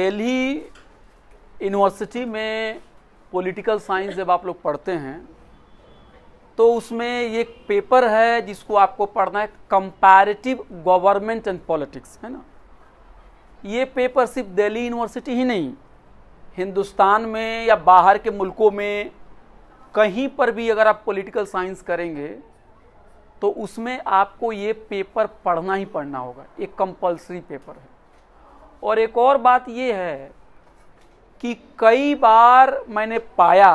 Delhi university में political science जब आप लोग पढ़ते हैं तो उसमें एक पेपर है जिसको आपको पढ़ना है कंपैरेटिव गवर्नमेंट एंड पॉलिटिक्स है ना ये पेपर सिर्फ दिल्ली यूनिवर्सिटी ही नहीं हिंदुस्तान में या बाहर के मुल्कों में कहीं पर भी अगर आप पॉलिटिकल साइंस करेंगे तो उसमें आपको ये पेपर पढ़ना ही पढ़ना होगा एक कंपलसरी पेपर है और एक और बात ये है कि कई बार मैंने पाया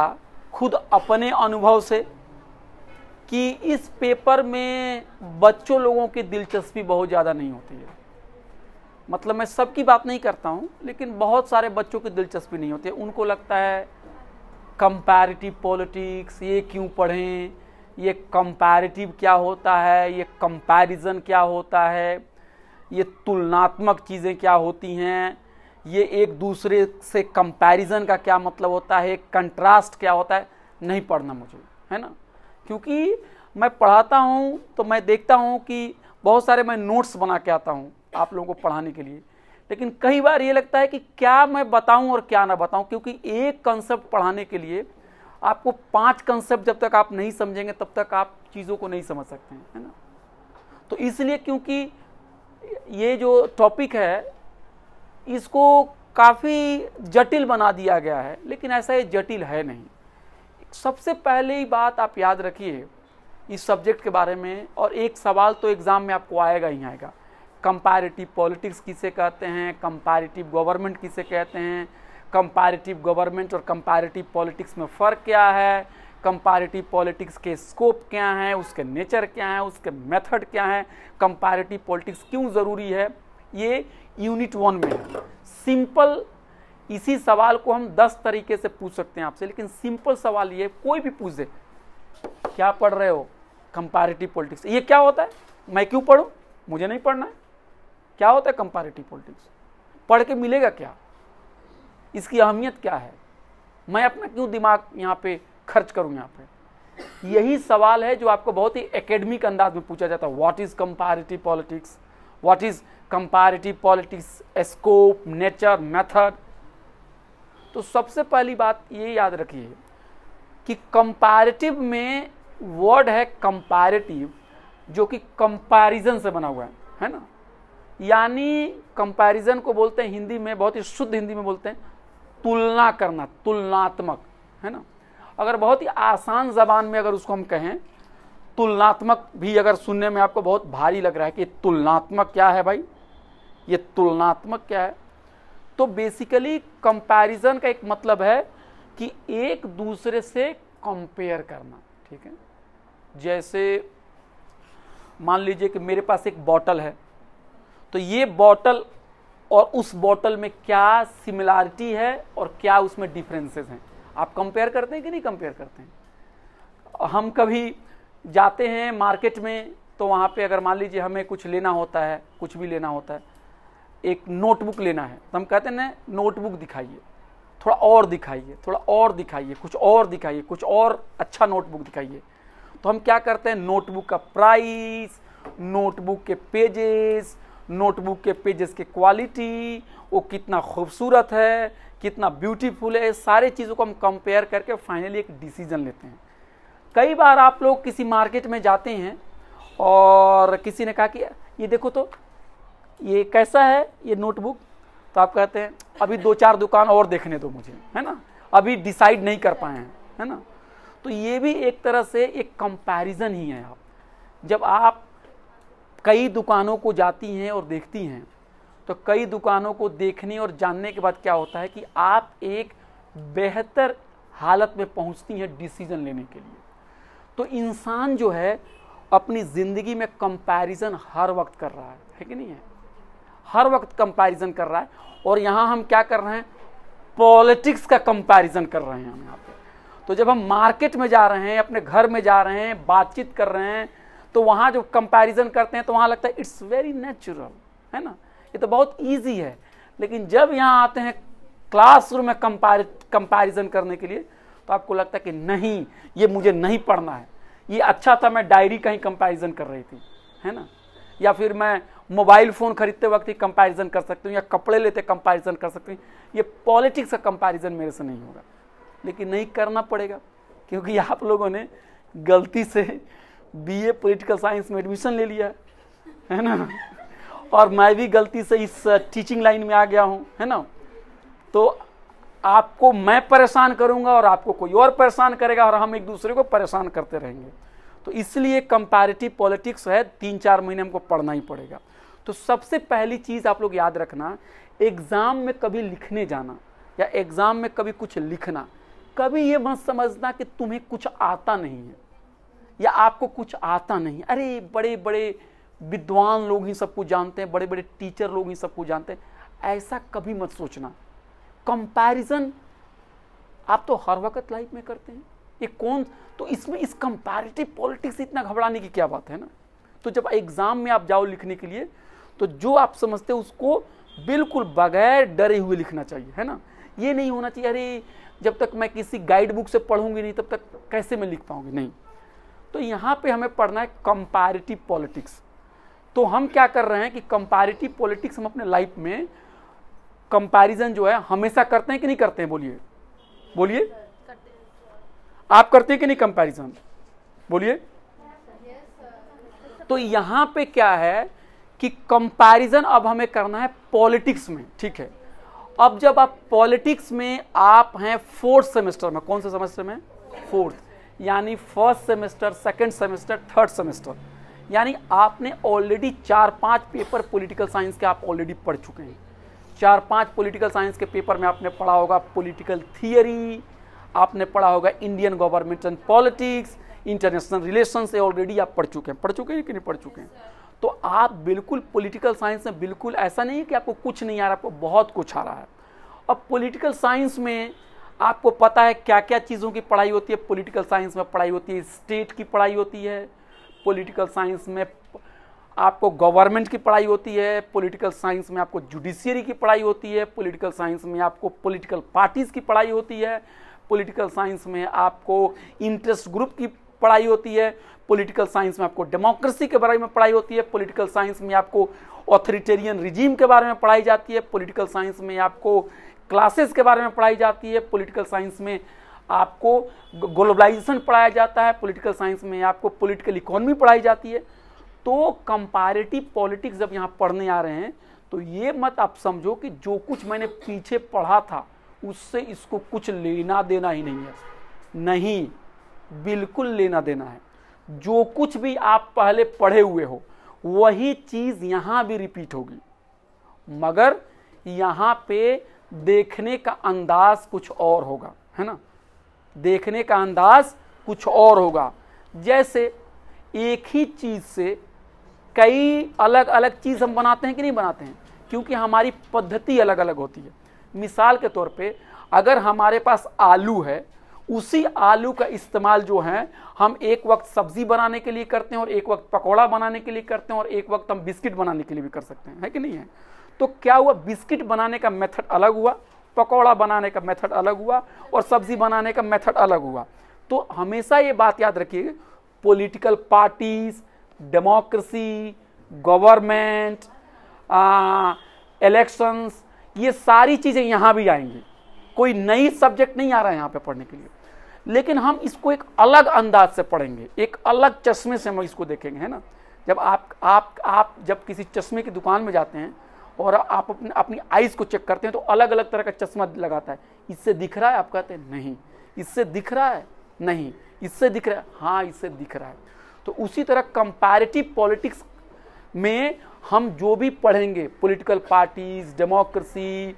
खुद अपने अनुभव से कि इस पेपर में बच्चों लोगों की दिलचस्पी बहुत ज़्यादा नहीं होती है मतलब मैं सबकी बात नहीं करता हूँ लेकिन बहुत सारे बच्चों की दिलचस्पी नहीं होती है उनको लगता है कंपैरेटिव पॉलिटिक्स ये क्यों पढ़ें ये कंपैरेटिव क्या होता है ये कंपैरिजन क्या होता है ये तुलनात्मक चीज़ें क्या होती हैं ये एक दूसरे से कंपैरिजन का क्या मतलब होता है कंट्रास्ट क्या होता है नहीं पढ़ना मुझे है ना क्योंकि मैं पढ़ाता हूँ तो मैं देखता हूँ कि बहुत सारे मैं नोट्स बना के आता हूँ आप लोगों को पढ़ाने के लिए लेकिन कई बार ये लगता है कि क्या मैं बताऊँ और क्या ना बताऊँ क्योंकि एक कंसेप्ट पढ़ाने के लिए आपको पांच कंसेप्ट जब तक आप नहीं समझेंगे तब तक आप चीज़ों को नहीं समझ सकते हैं है ना तो इसलिए क्योंकि ये जो टॉपिक है इसको काफ़ी जटिल बना दिया गया है लेकिन ऐसा ये जटिल है नहीं सबसे पहले ही बात आप याद रखिए इस सब्जेक्ट के बारे में और एक सवाल तो एग्ज़ाम में आपको आएगा ही आएगा कंपैरेटिव पॉलिटिक्स किसे कहते हैं कंपैरेटिव गवर्नमेंट किसे कहते हैं कंपैरेटिव गवर्नमेंट और कंपैरेटिव पॉलिटिक्स में फ़र्क क्या है कंपैरेटिव पॉलिटिक्स के स्कोप क्या हैं उसके नेचर क्या है उसके मेथड क्या है कंपैरेटिव पॉलिटिक्स क्यों ज़रूरी है ये यूनिट वन में है सिंपल इसी सवाल को हम दस तरीके से पूछ सकते हैं आपसे लेकिन सिंपल सवाल ये कोई भी पूछ दे क्या पढ़ रहे हो कंपैरेटिव पॉलिटिक्स ये क्या होता है मैं क्यों पढ़ूँ मुझे नहीं पढ़ना है क्या होता है कंपैरेटिव पॉलिटिक्स पढ़ के मिलेगा क्या इसकी अहमियत क्या है मैं अपना क्यों दिमाग यहाँ पे खर्च करूँ यहाँ पे यही सवाल है जो आपको बहुत ही एकेडमिक अंदाज में पूछा जाता है what is comparative politics what is comparative politics scope nature method तो सबसे पहली बात ये याद रखिए कि कंपैरेटिव में वर्ड है कंपैरेटिव जो कि कंपैरिजन से बना हुआ है है ना यानी कंपैरिजन को बोलते हैं हिंदी में बहुत ही शुद्ध हिंदी में बोलते हैं तुलना करना तुलनात्मक है ना अगर बहुत ही आसान जबान में अगर उसको हम कहें तुलनात्मक भी अगर सुनने में आपको बहुत भारी लग रहा है कि तुलनात्मक क्या है भाई ये तुलनात्मक क्या है तो बेसिकली कंपैरिजन का एक मतलब है कि एक दूसरे से कंपेयर करना ठीक है जैसे मान लीजिए कि मेरे पास एक बॉटल है तो ये बॉटल और उस बॉटल में क्या सिमिलारिटी है और क्या उसमें डिफरेंसेस हैं आप कंपेयर करते हैं कि नहीं कंपेयर करते हैं हम कभी जाते हैं मार्केट में तो वहाँ पे अगर मान लीजिए हमें कुछ लेना होता है कुछ भी लेना होता है एक नोटबुक लेना है तो हम कहते हैं ना नोटबुक दिखाइए थोड़ा और दिखाइए थोड़ा और दिखाइए कुछ और दिखाइए कुछ और अच्छा नोटबुक दिखाइए तो हम क्या करते हैं नोटबुक का प्राइस नोटबुक के पेजेस नोटबुक के पेजेस के क्वालिटी वो कितना खूबसूरत है कितना ब्यूटीफुल है सारे चीज़ों को हम कंपेयर करके फाइनली एक डिसीजन लेते हैं कई बार आप लोग किसी मार्केट में जाते हैं और किसी ने कहा कि ये देखो तो ये कैसा है ये नोटबुक तो आप कहते हैं अभी दो चार दुकान और देखने दो मुझे है ना अभी डिसाइड नहीं कर पाए हैं है ना तो ये भी एक तरह से एक कंपैरिजन ही है आप जब आप कई दुकानों को जाती हैं और देखती हैं तो कई दुकानों को देखने और जानने के बाद क्या होता है कि आप एक बेहतर हालत में पहुंचती हैं डिसीजन लेने के लिए तो इंसान जो है अपनी ज़िंदगी में कंपैरिजन हर वक्त कर रहा है है कि नहीं है हर वक्त कंपैरिजन कर रहा है और यहाँ हम क्या कर रहे हैं पॉलिटिक्स का कंपैरिजन कर रहे हैं हम यहाँ पे तो जब हम मार्केट में जा रहे हैं अपने घर में जा रहे हैं बातचीत कर रहे हैं तो वहाँ जब कंपैरिजन करते हैं तो वहाँ लगता है इट्स वेरी नेचुरल है ना ये तो बहुत ईजी है लेकिन जब यहाँ आते हैं क्लासरूम में कंपार कंपैरिजन करने के लिए तो आपको लगता है कि नहीं ये मुझे नहीं पढ़ना है ये अच्छा था मैं डायरी का ही कंपैरिजन कर रही थी है ना या फिर मैं मोबाइल फ़ोन खरीदते वक्त ही कंपैरिजन कर सकती हूँ या कपड़े लेते कंपैरिजन कर सकती हूँ ये पॉलिटिक्स का कंपैरिजन मेरे से नहीं होगा लेकिन नहीं करना पड़ेगा क्योंकि आप लोगों ने गलती से ए पॉलिटिकल साइंस में एडमिशन ले लिया है ना और मैं भी गलती से इस टीचिंग लाइन में आ गया हूँ है ना तो आपको मैं परेशान करूँगा और आपको कोई और परेशान करेगा और हम एक दूसरे को परेशान करते रहेंगे तो इसलिए कंपैरेटिव पॉलिटिक्स है तीन चार महीने हमको पढ़ना ही पड़ेगा तो सबसे पहली चीज़ आप लोग याद रखना एग्ज़ाम में कभी लिखने जाना या एग्ज़ाम में कभी कुछ लिखना कभी ये मत समझना कि तुम्हें कुछ आता नहीं है या आपको कुछ आता नहीं अरे बड़े बड़े विद्वान लोग ही सबको जानते हैं बड़े बड़े टीचर लोग ही सबको जानते हैं ऐसा कभी मत सोचना कंपैरिजन आप तो हर वक्त लाइफ में करते हैं ये कौन तो इसमें इस कंपैरेटिव पॉलिटिक्स इतना घबराने की क्या बात है ना तो जब एग्ज़ाम में आप जाओ लिखने के लिए तो जो आप समझते हो उसको बिल्कुल बगैर डरे हुए लिखना चाहिए है ना ये नहीं होना चाहिए अरे जब तक मैं किसी गाइड बुक से पढ़ूंगी नहीं तब तक कैसे मैं लिख पाऊंगी नहीं तो यहाँ पे हमें पढ़ना है कंपैरेटिव पॉलिटिक्स तो हम क्या कर रहे हैं कि कंपैरेटिव पॉलिटिक्स हम अपने लाइफ में कंपैरिजन जो है हमेशा करते हैं कि नहीं करते हैं बोलिए बोलिए आप करते हैं कि नहीं कंपैरिजन बोलिए तो यहां पे क्या है कि कंपैरिजन अब हमें करना है पॉलिटिक्स में ठीक है अब जब आप पॉलिटिक्स में आप हैं फोर्थ सेमेस्टर में कौन से सेमेस्टर में फोर्थ यानी first semester second semester third semester यानी आपने ऑलरेडी चार पांच पेपर पॉलिटिकल साइंस के आप ऑलरेडी पढ़ चुके हैं चार पांच पॉलिटिकल साइंस के पेपर में आपने पढ़ा होगा पॉलिटिकल थियरी आपने पढ़ा होगा Indian government and politics international relation से ऑलरेडी आप पढ़ चुके हैं पढ़ चुके हैं कि नहीं पढ़ चुके हैं तो आप बिल्कुल पॉलिटिकल साइंस में बिल्कुल ऐसा नहीं है कि आपको कुछ नहीं आ रहा आपको बहुत कुछ आ रहा है अब पॉलिटिकल साइंस में आपको पता है क्या क्या चीज़ों की पढ़ाई होती है पॉलिटिकल साइंस में पढ़ाई होती है स्टेट की पढ़ाई होती है पॉलिटिकल साइंस में आपको गवर्नमेंट की पढ़ाई होती है पॉलिटिकल साइंस में आपको जुडिशियरी की पढ़ाई होती है पॉलिटिकल साइंस में आपको पॉलिटिकल पार्टीज की पढ़ाई होती है पॉलिटिकल साइंस में आपको इंटरेस्ट ग्रुप की पढ़ाई होती है पॉलिटिकल साइंस में आपको डेमोक्रेसी के बारे में पढ़ाई होती है पॉलिटिकल साइंस में आपको ऑथोरिटेरियन रिजीम के बारे में पढ़ाई जाती है पॉलिटिकल साइंस में आपको क्लासेस के बारे में पढ़ाई जाती है पॉलिटिकल साइंस में आपको ग्लोबलाइजेशन पढ़ाया जाता है पॉलिटिकल साइंस में आपको पॉलिटिकल इकोनॉमी पढ़ाई जाती है तो कंपैरेटिव पॉलिटिक्स जब यहाँ पढ़ने आ रहे हैं तो ये मत आप समझो कि जो कुछ मैंने पीछे पढ़ा था उससे इसको कुछ लेना देना ही नहीं है नहीं बिल्कुल लेना देना है जो कुछ भी आप पहले पढ़े हुए हो वही चीज़ यहाँ भी रिपीट होगी मगर यहाँ पे देखने का अंदाज कुछ और होगा है ना देखने का अंदाज कुछ और होगा जैसे एक ही चीज़ से कई अलग अलग चीज़ हम बनाते हैं कि नहीं बनाते हैं क्योंकि हमारी पद्धति अलग अलग होती है मिसाल के तौर पे अगर हमारे पास आलू है उसी आलू का इस्तेमाल जो है हम एक वक्त सब्जी बनाने के लिए करते हैं और एक वक्त पकौड़ा बनाने के लिए करते हैं और एक वक्त हम बिस्किट बनाने के लिए भी कर सकते हैं है कि नहीं है तो क्या हुआ बिस्किट बनाने का मेथड अलग हुआ पकौड़ा बनाने का मेथड अलग हुआ और सब्जी बनाने का मेथड अलग हुआ तो हमेशा ये बात याद रखिए political parties democracy government elections ये सारी चीज़ें यहाँ भी आएंगी कोई नई सब्जेक्ट नहीं आ रहा है यहाँ पे पढ़ने के लिए लेकिन हम इसको एक अलग अंदाज से पढ़ेंगे एक अलग चश्मे से हम इसको देखेंगे है ना जब आप आप आप जब किसी चश्मे की दुकान में जाते हैं और आप अपने अपनी आइज़ को चेक करते हैं तो अलग अलग तरह का चश्मा लगाता है इससे दिख रहा है आप कहते हैं नहीं इससे दिख रहा है नहीं इससे दिख रहा है हाँ इससे दिख रहा है तो उसी तरह कंपैरेटिव पॉलिटिक्स में हम जो भी पढ़ेंगे political parties democracy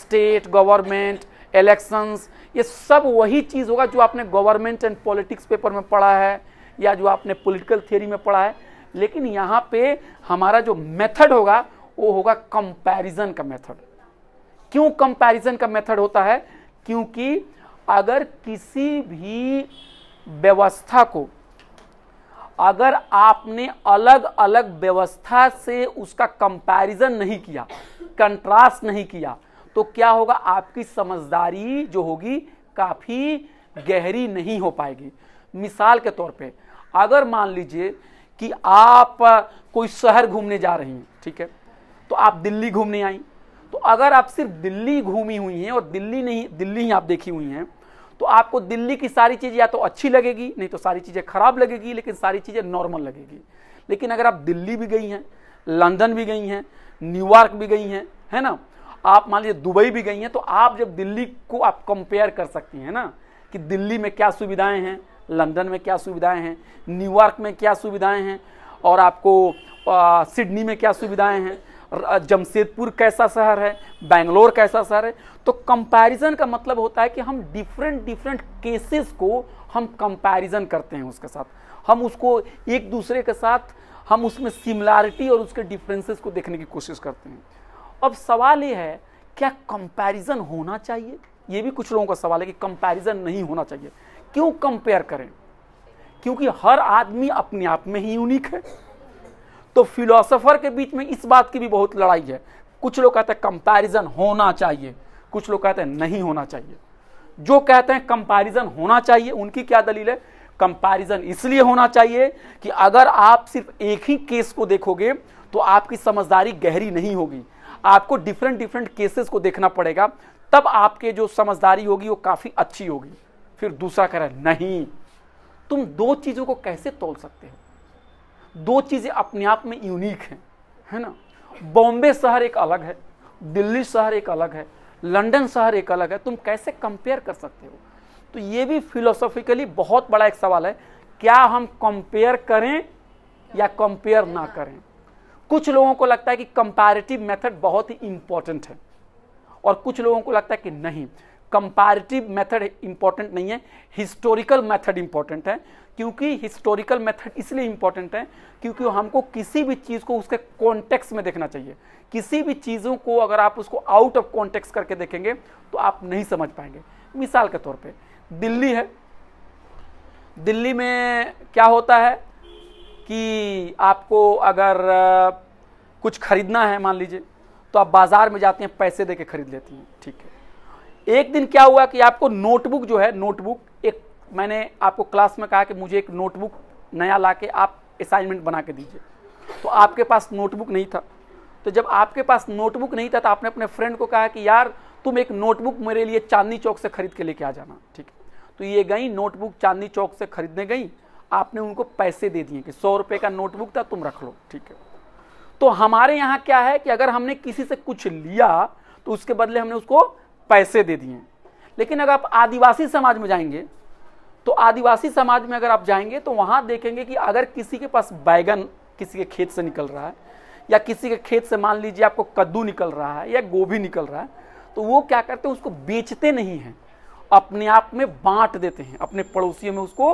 state government elections ये सब वही चीज़ होगा जो आपने गवर्नमेंट एंड पॉलिटिक्स पेपर में पढ़ा है या जो आपने पॉलिटिकल थ्योरी में पढ़ा है लेकिन यहाँ पे हमारा जो मेथड होगा वो होगा कंपैरिजन का मेथड क्यों कंपैरिजन का मेथड होता है क्योंकि अगर किसी भी व्यवस्था को अगर आपने अलग अलग व्यवस्था से उसका कंपैरिजन नहीं किया कंट्रास्ट नहीं किया तो क्या होगा आपकी समझदारी जो होगी काफ़ी गहरी नहीं हो पाएगी मिसाल के तौर पे अगर मान लीजिए कि आप कोई शहर घूमने जा रही हैं ठीक है तो आप दिल्ली घूमने आई तो अगर आप सिर्फ दिल्ली घूमी हुई हैं और दिल्ली नहीं दिल्ली ही आप देखी हुई हैं तो आपको दिल्ली की सारी चीज़ या तो अच्छी लगेगी नहीं तो सारी चीज़ें खराब लगेगी लेकिन सारी चीज़ें नॉर्मल लगेगी लेकिन अगर आप दिल्ली भी गई हैं लंदन भी गई हैं न्यूयॉर्क भी गई हैं है ना आप मान लीजिए दुबई भी गई हैं तो आप जब दिल्ली को आप कंपेयर कर सकती हैं ना कि दिल्ली में क्या सुविधाएं हैं लंदन में क्या सुविधाएं हैं न्यूयॉर्क में क्या सुविधाएं हैं और आपको सिडनी में क्या सुविधाएं हैं जमशेदपुर कैसा शहर है बैंगलोर कैसा शहर है तो कंपैरिजन का मतलब होता है कि हम डिफरेंट डिफरेंट केसेस को हम कंपैरिजन करते हैं उसके साथ हम उसको एक दूसरे के साथ हम उसमें सिमिलरिटी और उसके डिफरेंसेस को देखने की कोशिश करते हैं अब सवाल ये है क्या कंपैरिजन होना चाहिए ये भी कुछ लोगों का सवाल है कि कंपैरिजन नहीं होना चाहिए क्यों कंपेयर करें क्योंकि हर आदमी अपने आप में ही यूनिक है तो फिलोसोफर के बीच में इस बात की भी बहुत लड़ाई है कुछ लोग कहते हैं कंपैरिजन होना चाहिए कुछ लोग कहते हैं नहीं होना चाहिए जो कहते हैं कंपैरिजन होना चाहिए उनकी क्या दलील है कंपैरिजन इसलिए होना चाहिए कि अगर आप सिर्फ एक ही केस को देखोगे तो आपकी समझदारी गहरी नहीं होगी आपको डिफरेंट डिफरेंट केसेस को देखना पड़ेगा तब आपके जो समझदारी होगी वो काफ़ी अच्छी होगी फिर दूसरा कह रहा है नहीं तुम दो चीज़ों को कैसे तोल सकते हो दो चीज़ें अपने आप में यूनिक हैं है ना बॉम्बे शहर एक अलग है दिल्ली शहर एक अलग है लंदन शहर एक अलग है तुम कैसे कंपेयर कर सकते हो तो ये भी फिलोसॉफिकली बहुत बड़ा एक सवाल है क्या हम कंपेयर करें या कंपेयर ना करें कुछ लोगों को लगता है कि कंपैरेटिव मेथड बहुत ही इंपॉर्टेंट है और कुछ लोगों को लगता है कि नहीं कंपैरेटिव मेथड इंपॉर्टेंट नहीं है हिस्टोरिकल मेथड इंपॉर्टेंट है क्योंकि हिस्टोरिकल मेथड इसलिए इंपॉर्टेंट है क्योंकि हमको किसी भी चीज़ को उसके कॉन्टेक्स्ट में देखना चाहिए किसी भी चीज़ों को अगर आप उसको आउट ऑफ कॉन्टेक्स्ट करके देखेंगे तो आप नहीं समझ पाएंगे मिसाल के तौर पे दिल्ली है दिल्ली में क्या होता है कि आपको अगर कुछ खरीदना है मान लीजिए तो आप बाज़ार में जाते हैं पैसे दे के खरीद लेती हैं ठीक है एक दिन क्या हुआ कि आपको नोटबुक जो है नोटबुक एक मैंने आपको क्लास में कहा कि मुझे एक नोटबुक नया ला के आप असाइनमेंट बना के दीजिए तो आपके पास नोटबुक नहीं था तो जब आपके पास नोटबुक नहीं था तो आपने अपने फ्रेंड को कहा कि यार तुम एक नोटबुक मेरे लिए चांदनी चौक से खरीद के लेके आ जाना ठीक है तो ये गई नोटबुक चांदनी चौक से खरीदने गई आपने उनको पैसे दे दिए कि सौ रुपये का नोटबुक था तुम रख लो ठीक है तो हमारे यहाँ क्या है कि अगर हमने किसी से कुछ लिया तो उसके बदले हमने उसको पैसे दे दिए लेकिन अगर आप आदिवासी समाज में जाएंगे तो आदिवासी समाज में अगर आप जाएंगे तो वहां देखेंगे कि अगर किसी के पास बैगन किसी के खेत से निकल रहा है या किसी के खेत से मान लीजिए आपको कद्दू निकल रहा है या गोभी निकल रहा है तो वो क्या करते हैं उसको बेचते नहीं हैं अपने आप में बांट देते हैं अपने पड़ोसियों में उसको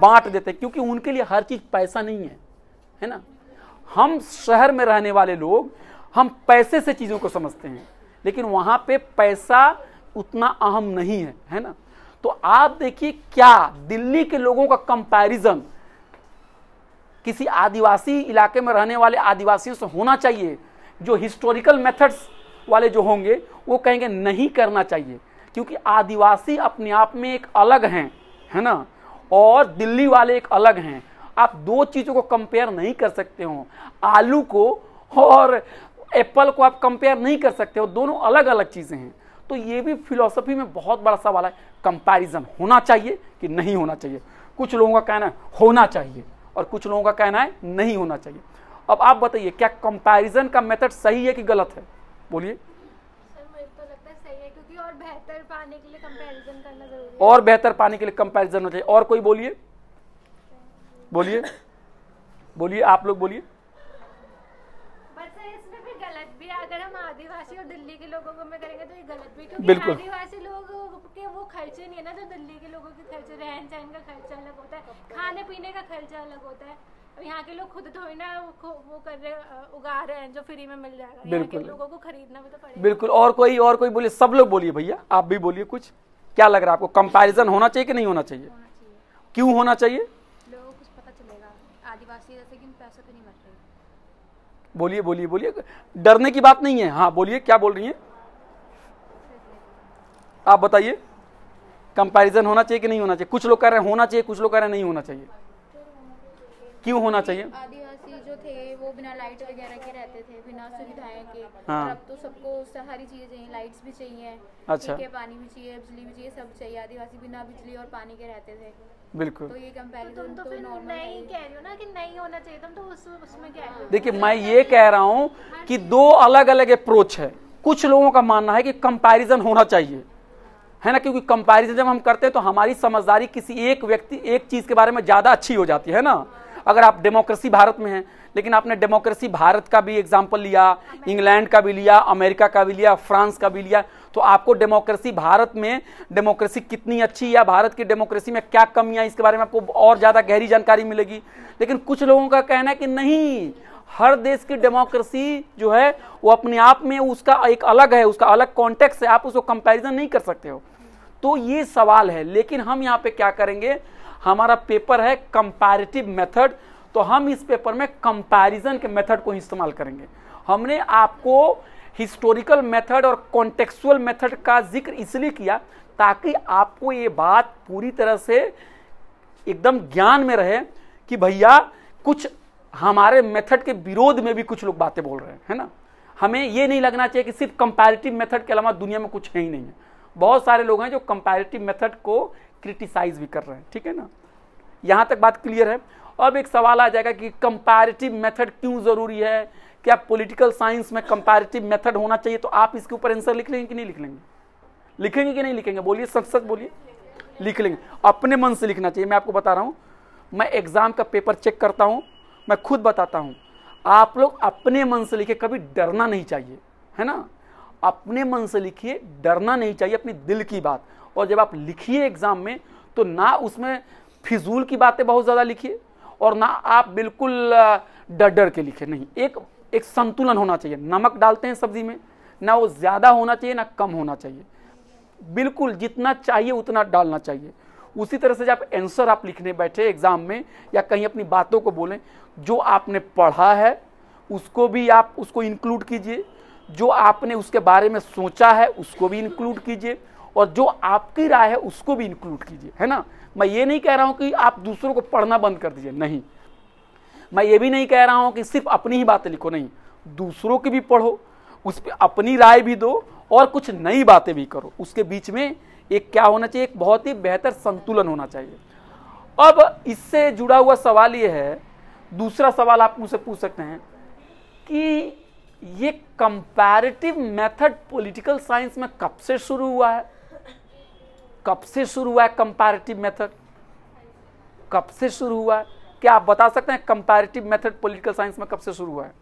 बांट देते हैं क्योंकि उनके लिए हर चीज़ पैसा नहीं है है ना हम शहर में रहने वाले लोग हम पैसे से चीज़ों को समझते हैं लेकिन वहां पे पैसा उतना अहम नहीं है है ना तो आप देखिए क्या दिल्ली के लोगों का कंपैरिजन किसी आदिवासी इलाके में रहने वाले आदिवासियों से होना चाहिए जो हिस्टोरिकल मेथड्स वाले जो होंगे वो कहेंगे नहीं करना चाहिए क्योंकि आदिवासी अपने आप में एक अलग हैं है ना और दिल्ली वाले एक अलग हैं आप दो चीज़ों को कंपेयर नहीं कर सकते हो आलू को और एप्पल को आप कंपेयर नहीं कर सकते हो दोनों अलग अलग चीज़ें हैं तो ये भी फिलोसफी में बहुत बड़ा सवाल है कंपैरिजन होना चाहिए कि नहीं होना चाहिए कुछ लोगों का कहना है होना चाहिए और कुछ लोगों का कहना है नहीं होना चाहिए अब आप बताइए क्या कंपैरिजन का मेथड सही है कि गलत है बोलिए तो और बेहतर पाने के लिए कंपेरिजन करना और बेहतर पाने के लिए होना चाहिए और कोई बोलिए बोलिए बोलिए आप लोग बोलिए लोगों को करेंगे तो ये गलत भी क्योंकि बिल्कुल लोग के वो खर्चे नहीं है ना जो दिल्ली के लोगों के खर्चे रहन सहन का खर्चा अलग होता है खाने पीने का खर्चा अलग होता है अब यहाँ के लोग खुद थोड़ी ना वो कर रहे उगा रहे हैं जो फ्री में मिल जाएगा बिल्कुल लोगों को खरीदना भी तो पड़ेगा बिल्कुल और कोई और कोई बोलिए सब लोग बोलिए भैया आप भी बोलिए कुछ क्या लग रहा है आपको कंपैरिजन होना चाहिए कि नहीं होना चाहिए क्यों होना चाहिए बोलिए बोलिए बोलिए डरने की बात नहीं है हाँ बोलिए क्या बोल रही हैं आप बताइए कंपैरिजन होना चाहिए कि नहीं होना चाहिए कुछ लोग कह रहे हैं होना चाहिए कुछ लोग कह रहे हैं नहीं होना चाहिए क्यों होना चाहिए जो थे वो बिना लाइट वगैरह के रहते थे बिना सुविधाएं के हाँ। अब तो सबको सारी चीजें चाहिए लाइट्स भी चाहिए अच्छा पानी भी चाहिए बिजली भी चाहिए सब चाहिए आदिवासी बिना बिजली और पानी के रहते थे बिल्कुल तो ये कंपैरिजन तो, तो, तो, तो नहीं कह रही हो ना कि नहीं होना चाहिए तुम तो उसमें कह रहे मैं हाँ ये कह रहा हूँ हाँ की दो अलग अलग अप्रोच है कुछ लोगों का मानना है कि कंपैरिजन होना चाहिए है ना क्योंकि कंपैरिजन जब हम करते हैं तो हमारी समझदारी किसी एक व्यक्ति एक चीज के बारे में ज्यादा अच्छी हो जाती है ना अगर आप डेमोक्रेसी भारत में हैं लेकिन आपने डेमोक्रेसी भारत का भी एग्जाम्पल लिया इंग्लैंड का भी लिया अमेरिका का भी लिया फ्रांस का भी लिया तो आपको डेमोक्रेसी भारत में डेमोक्रेसी कितनी अच्छी या भारत की डेमोक्रेसी में क्या कमियां इसके बारे में आपको और ज़्यादा गहरी जानकारी मिलेगी लेकिन कुछ लोगों का कहना है कि नहीं हर देश की डेमोक्रेसी जो है वो अपने आप में उसका एक अलग है उसका अलग कॉन्टेक्स है आप उसको कंपैरिजन नहीं कर सकते हो तो ये सवाल है लेकिन हम यहाँ पे क्या करेंगे हमारा पेपर है कंपैरेटिव मेथड तो हम इस पेपर में कंपैरिजन के मेथड को इस्तेमाल करेंगे हमने आपको हिस्टोरिकल मेथड और कॉन्टेक्चुअल मेथड का जिक्र इसलिए किया ताकि आपको ये बात पूरी तरह से एकदम ज्ञान में रहे कि भैया कुछ हमारे मेथड के विरोध में भी कुछ लोग बातें बोल रहे हैं है ना हमें ये नहीं लगना चाहिए कि सिर्फ कंपैरेटिव मेथड के अलावा दुनिया में कुछ है ही नहीं है बहुत सारे लोग हैं जो कंपैरेटिव मेथड को क्रिटिसाइज भी कर रहे हैं ठीक है ना यहाँ तक बात क्लियर है अब एक सवाल आ जाएगा कि कंपैरेटिव मेथड क्यों ज़रूरी है क्या पॉलिटिकल साइंस में कंपैरेटिव मेथड होना चाहिए तो आप इसके ऊपर आंसर लिख लेंगे कि नहीं लिख लेंगे लिखेंगे कि नहीं लिखेंगे बोलिए सच सच बोलिए लिख लेंगे अपने मन से लिखना चाहिए मैं आपको बता रहा हूँ मैं एग्ज़ाम का पेपर चेक करता हूँ मैं खुद बताता हूँ आप लोग अपने मन से लिखे कभी डरना नहीं चाहिए है ना अपने मन से लिखिए डरना नहीं चाहिए अपने दिल की बात और जब आप लिखिए एग्ज़ाम में तो ना उसमें फिजूल की बातें बहुत ज़्यादा लिखिए और ना आप बिल्कुल डर डर के लिखे नहीं एक एक संतुलन होना चाहिए नमक डालते हैं सब्जी में ना वो ज़्यादा होना चाहिए ना कम होना चाहिए बिल्कुल जितना चाहिए उतना डालना चाहिए उसी तरह से जब आंसर आप लिखने बैठे एग्ज़ाम में या कहीं अपनी बातों को बोलें जो आपने पढ़ा है उसको भी आप उसको इंक्लूड कीजिए जो आपने उसके बारे में सोचा है उसको भी इंक्लूड कीजिए और जो आपकी राय है उसको भी इंक्लूड कीजिए है ना मैं ये नहीं कह रहा हूँ कि आप दूसरों को पढ़ना बंद कर दीजिए नहीं मैं ये भी नहीं कह रहा हूँ कि सिर्फ अपनी ही बातें लिखो नहीं दूसरों की भी पढ़ो उस पर अपनी राय भी दो और कुछ नई बातें भी करो उसके बीच में एक क्या होना चाहिए एक बहुत ही बेहतर संतुलन होना चाहिए अब इससे जुड़ा हुआ सवाल ये है दूसरा सवाल आप मुझसे पूछ सकते हैं कि ये कंपैरेटिव मेथड पॉलिटिकल साइंस में कब से शुरू हुआ है कब से शुरू हुआ है कंपैरेटिव मेथड कब से शुरू हुआ है क्या आप बता सकते हैं कंपैरेटिव मेथड पॉलिटिकल साइंस में कब से शुरू हुआ है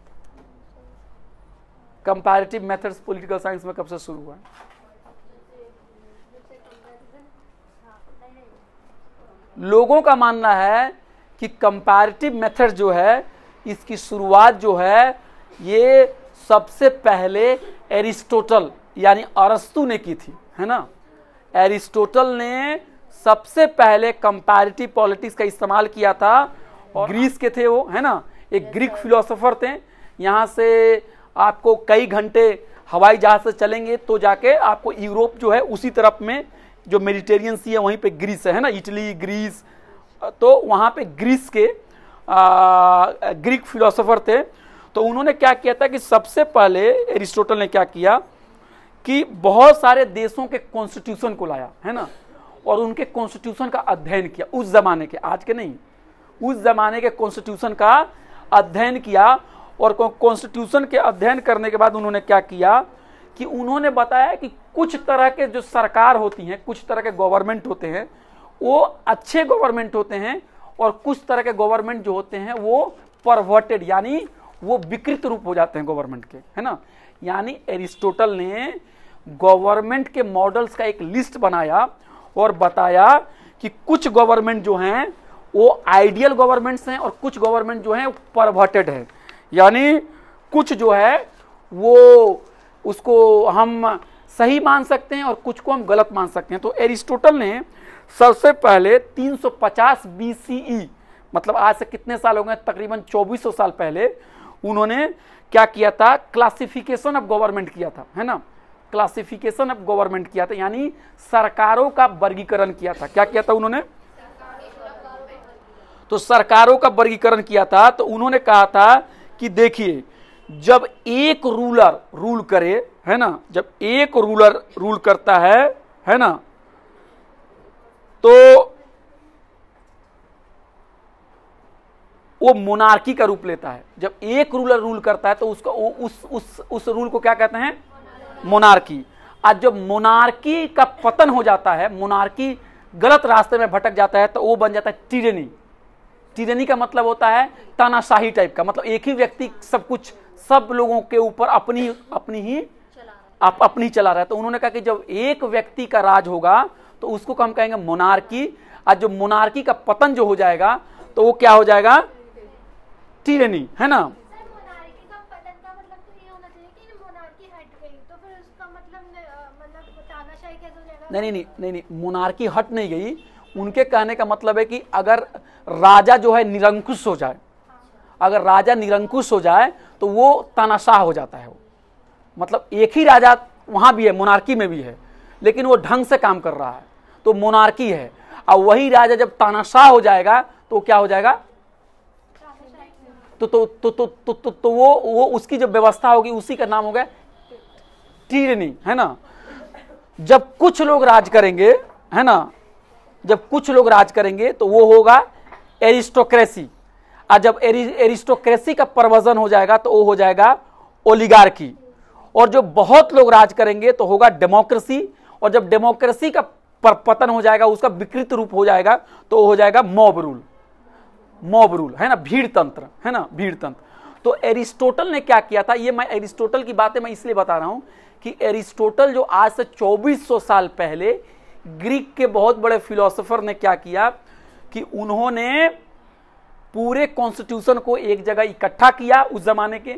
कंपैरेटिव मेथड्स पॉलिटिकल साइंस में कब से शुरू हुआ है लोगों का मानना है कि कंपैरेटिव मेथड जो है इसकी शुरुआत जो है ये सबसे पहले एरिस्टोटल यानी अरस्तु ने की थी है ना एरिस्टोटल ने सबसे पहले कंपैरेटिव पॉलिटिक्स का इस्तेमाल किया था और ग्रीस के थे वो है ना एक ग्रीक फिलोसोफर थे यहाँ से आपको कई घंटे हवाई जहाज से चलेंगे तो जाके आपको यूरोप जो है उसी तरफ में जो मेडिटेरियन सी है वहीं पे ग्रीस है ना इटली ग्रीस तो वहाँ पे ग्रीस के आ, ग्रीक फिलोसोफर थे तो उन्होंने क्या किया था कि सबसे पहले एरिस्टोटल ने क्या किया कि बहुत सारे देशों के कॉन्स्टिट्यूशन को लाया है ना और उनके कॉन्स्टिट्यूशन का अध्ययन किया उस जमाने के आज के नहीं उस जमाने के कॉन्स्टिट्यूशन का अध्ययन किया और कॉन्स्टिट्यूशन के अध्ययन करने के बाद उन्होंने क्या किया कि उन्होंने बताया कि कुछ तरह के जो सरकार होती हैं कुछ तरह के गवर्नमेंट होते हैं वो अच्छे गवर्नमेंट होते हैं और कुछ तरह के गवर्नमेंट जो होते हैं वो परवर्टेड यानी वो विकृत रूप हो जाते हैं गवर्नमेंट के है ना यानी एरिस्टोटल ने गवर्नमेंट के मॉडल्स का एक लिस्ट बनाया और बताया कि कुछ गवर्नमेंट जो हैं वो आइडियल गवर्नमेंट्स हैं और कुछ गवर्नमेंट जो हैं परवर्टेड है यानी कुछ जो है वो उसको हम सही मान सकते हैं और कुछ को हम गलत मान सकते हैं तो एरिस्टोटल ने सबसे पहले 350 सौ e, मतलब आज से कितने साल हो गए तकरीबन 2400 साल पहले उन्होंने क्या किया था क्लासिफिकेशन ऑफ गवर्नमेंट किया था है ना क्लासिफिकेशन ऑफ गवर्नमेंट किया था यानी सरकारों का वर्गीकरण किया था क्या किया था उन्होंने तो सरकारों का वर्गीकरण किया था तो उन्होंने कहा था कि देखिए जब एक रूलर रूल करे है ना जब एक रूलर रूल करता है है ना तो वो मोनार्की का रूप लेता है जब एक रूलर रूल करता है तो उसका उस उस उस रूल को क्या कहते हैं मोनार्की आज जब मोनार्की का पतन हो जाता है मोनार्की गलत रास्ते में भटक जाता है तो वो बन जाता है टिरनी टिरनी का मतलब होता है तानाशाही टाइप का मतलब एक ही व्यक्ति सब कुछ सब लोगों के ऊपर अपनी अपनी ही आप अपनी चला रहा है तो उन्होंने कहा कि जब एक व्यक्ति का राज होगा तो उसको हम कहेंगे मोनार्की आज जो मोनार्की का पतन जो हो जाएगा तो वो क्या हो जाएगा नहीं है ना नहीं नहीं नहीं नहीं नहीं मोनार्की हट नहीं गई उनके कहने का मतलब है कि अगर राजा जो है निरंकुश हो जाए हाँ। अगर राजा निरंकुश हो जाए तो वो तानाशाह हो जाता है वो मतलब एक ही राजा वहाँ भी है मोनार्की में भी है लेकिन वो ढंग से काम कर रहा है तो मोनार्की है और वही राजा जब तानाशाह हो जाएगा तो क्या हो जाएगा तो तो तो तो तो, तो, तो वो वो उसकी जब व्यवस्था होगी उसी का नाम होगा टीरनी है ना जब कुछ लोग राज करेंगे है ना जब कुछ लोग राज करेंगे तो वो होगा एरिस्टोक्रेसी और जब एरि, एरिस्टोक्रेसी का प्रवजन हो जाएगा तो वो हो जाएगा ओलिगार्की और जो बहुत लोग राज करेंगे तो होगा डेमोक्रेसी और जब डेमोक्रेसी का पतन हो जाएगा उसका विकृत रूप हो जाएगा तो हो जाएगा मॉब रूल मॉब रूल है ना भीड़ तंत्र है ना भीड़ तंत्र तो एरिस्टोटल ने क्या किया था ये मैं एरिस्टोटल की बातें मैं इसलिए बता रहा हूं कि एरिस्टोटल जो आज से 2400 साल पहले ग्रीक के बहुत बड़े फिलोसोफर ने क्या किया कि उन्होंने पूरे कॉन्स्टिट्यूशन को एक जगह इकट्ठा किया उस जमाने के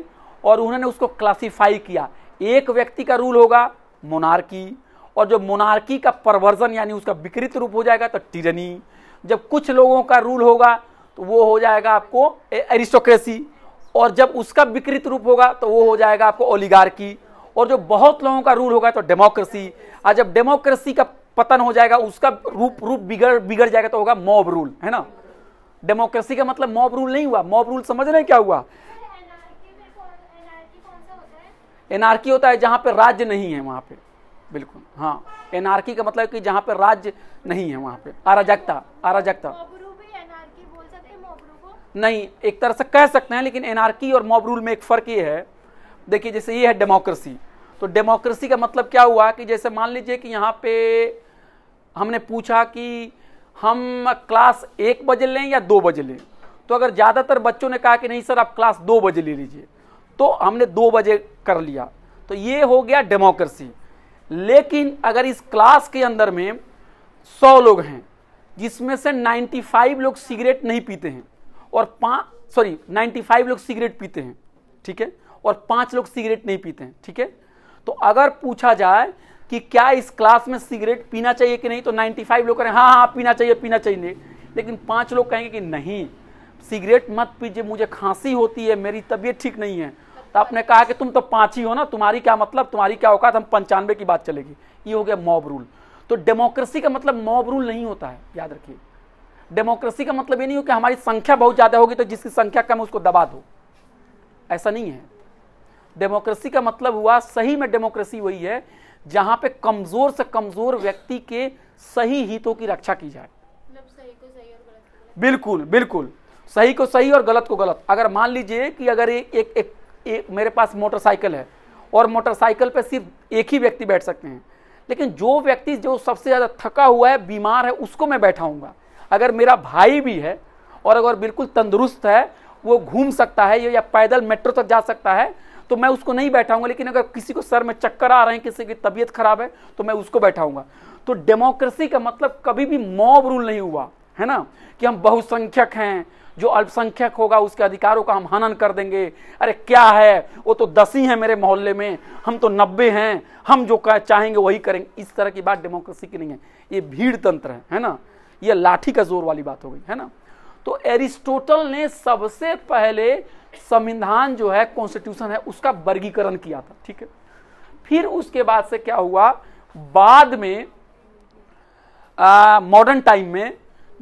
और उन्होंने उसको क्लासिफाई किया एक व्यक्ति का रूल होगा मोनार्की और जो मोनार्की का परवर्जन यानी उसका विकृत रूप हो जाएगा तो टिरनी जब कुछ लोगों का रूल होगा तो वो हो जाएगा आपको एरिस्टोक्रेसी और जब उसका विकृत रूप होगा तो वो हो जाएगा आपको ओलिगार्की और जो बहुत लोगों का रूल होगा तो डेमोक्रेसी और जब डेमोक्रेसी का पतन हो जाएगा उसका रूप रूप बिगड़ बिगड़ जाएगा तो होगा मॉब रूल है ना डेमोक्रेसी का मतलब मॉब रूल नहीं हुआ मॉब रूल समझ रहे क्या हुआ एनआरकी होता है जहां पे राज्य नहीं है वहां पे बिल्कुल हाँ एनआरकी का मतलब कि जहां पे राज्य नहीं है वहां पे अराजकता अराजकता नहीं एक तरह से कह सकते हैं लेकिन एनआरकी और मॉब रूल में एक फ़र्क ये है देखिए जैसे ये है डेमोक्रेसी तो डेमोक्रेसी का मतलब क्या हुआ कि जैसे मान लीजिए कि यहाँ पे हमने पूछा कि हम क्लास एक बजे लें या दो बजे लें तो अगर ज़्यादातर बच्चों ने कहा कि नहीं सर आप क्लास दो बजे ले लीजिए तो हमने दो बजे कर लिया तो ये हो गया डेमोक्रेसी लेकिन अगर इस क्लास के अंदर में सौ लोग हैं जिसमें से फाइव लोग सिगरेट नहीं पीते हैं और पाँच सॉरी 95 लोग सिगरेट पीते हैं ठीक है और पाँच लोग सिगरेट नहीं पीते हैं ठीक है तो अगर पूछा जाए कि क्या इस क्लास में सिगरेट पीना चाहिए कि नहीं तो 95 लोग करें हाँ हाँ पीना चाहिए पीना चाहिए लेकिन पाँच लोग कहेंगे कि नहीं सिगरेट मत पीजिए मुझे खांसी होती है मेरी तबीयत ठीक नहीं है तो आपने कहा कि तुम तो पाँच ही हो ना तुम्हारी क्या मतलब तुम्हारी क्या औकात हम पंचानवे की बात चलेगी ये हो गया मॉब रूल तो डेमोक्रेसी का मतलब मॉब रूल नहीं होता है याद रखिए डेमोक्रेसी का मतलब ये नहीं हो कि हमारी संख्या बहुत ज़्यादा होगी तो जिसकी संख्या कम उसको दबा दो ऐसा नहीं है डेमोक्रेसी का मतलब हुआ सही में डेमोक्रेसी वही है जहां पे कमजोर से कमजोर व्यक्ति के सही हितों की रक्षा की जाए मतलब सही को सही और गलत को बिल्कुल बिल्कुल सही को सही और गलत को गलत अगर मान लीजिए कि अगर ए, एक एक, एक मेरे पास मोटरसाइकिल है और मोटरसाइकिल पे सिर्फ एक ही व्यक्ति बैठ सकते हैं लेकिन जो व्यक्ति जो सबसे ज़्यादा थका हुआ है बीमार है उसको मैं बैठाऊंगा अगर मेरा भाई भी है और अगर बिल्कुल तंदुरुस्त है वो घूम सकता है या पैदल मेट्रो तक जा सकता है तो मैं उसको नहीं बैठाऊंगा लेकिन अगर किसी को सर में चक्कर आ रहे हैं किसी की तबीयत खराब है तो मैं उसको बैठाऊंगा तो डेमोक्रेसी का मतलब कभी भी मॉब रूल नहीं हुआ है ना कि हम बहुसंख्यक हैं जो अल्पसंख्यक होगा उसके अधिकारों का हम हनन कर देंगे अरे क्या है वो तो दस ही है मेरे मोहल्ले में हम तो नब्बे हैं हम जो चाहेंगे वही करेंगे इस तरह की बात डेमोक्रेसी की नहीं है ये भीड़ तंत्र है है ना ये लाठी का जोर वाली बात हो गई है ना तो एरिस्टोटल ने सबसे पहले संविधान जो है कॉन्स्टिट्यूशन है उसका वर्गीकरण किया था ठीक है फिर उसके बाद से क्या हुआ बाद में मॉडर्न टाइम में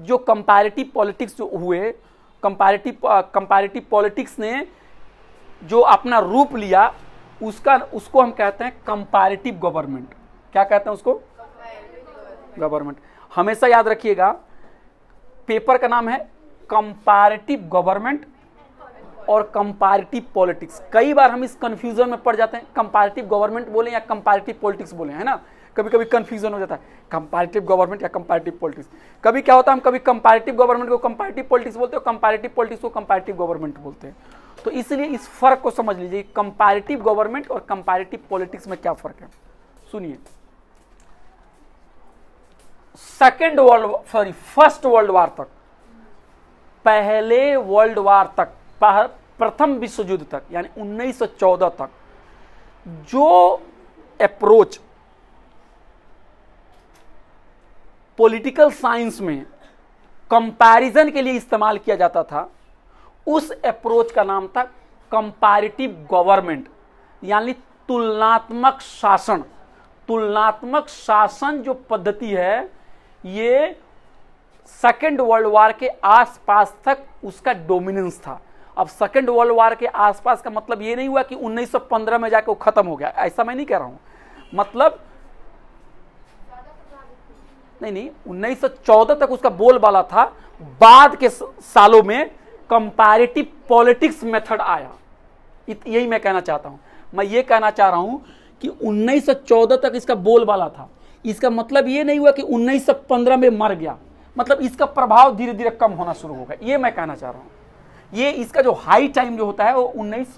जो कंपैरेटिव पॉलिटिक्स जो हुए कंपैरेटिव कंपैरेटिव पॉलिटिक्स ने जो अपना रूप लिया उसका उसको हम कहते हैं कंपैरेटिव गवर्नमेंट क्या कहते हैं उसको गवर्नमेंट हमेशा याद रखिएगा पेपर का नाम है कंपैरेटिव गवर्नमेंट और कंपैरेटिव पॉलिटिक्स कई बार हम इस कंफ्यूजन में पड़ जाते हैं कंपैरेटिव गवर्नमेंट बोले या कंपैरेटिव पॉलिटिक्स बोले है ना कभी कभी कंफ्यूजन हो जाता है कंपैरेटिव गवर्नमेंट या कंपैरेटिव पॉलिटिक्स कभी क्या होता है हम कभी कंपैरेटिव गवर्नमेंट को कंपैरेटिव पॉलिटिक्स बोलते हैं कंपैरेटिव पॉलिटिक्स को कंपैरेटिव गवर्नमेंट बोलते हैं तो इसलिए इस फर्क को समझ लीजिए कंपैरेटिव गवर्नमेंट और कंपैरेटिव पॉलिटिक्स में क्या फर्क है सुनिए second world sorry first world war तक पहले वर्ल्ड वार तक प्रथम विश्व युद्ध तक यानी 1914 तक जो अप्रोच पॉलिटिकल साइंस में कंपैरिजन के लिए इस्तेमाल किया जाता था उस अप्रोच का नाम था कंपैरेटिव गवर्नमेंट यानी तुलनात्मक शासन तुलनात्मक शासन जो पद्धति है ये सेकेंड वर्ल्ड वार के आसपास तक उसका डोमिनेंस था अब सेकेंड वर्ल्ड वार के आसपास का मतलब ये नहीं हुआ कि 1915 में जाके वो खत्म हो गया ऐसा मैं नहीं कह रहा हूं मतलब नहीं नहीं 1914 तक उसका बोलबाला था बाद के सालों में कंपैरेटिव पॉलिटिक्स मेथड आया यही मैं कहना चाहता हूं मैं ये कहना चाह रहा हूं कि 1914 तक इसका बोलबाला था इसका मतलब ये नहीं हुआ कि 1915 में मर गया मतलब इसका प्रभाव धीरे धीरे कम होना शुरू होगा ये मैं कहना चाह रहा हूँ ये इसका जो हाई टाइम जो होता है वो उन्नीस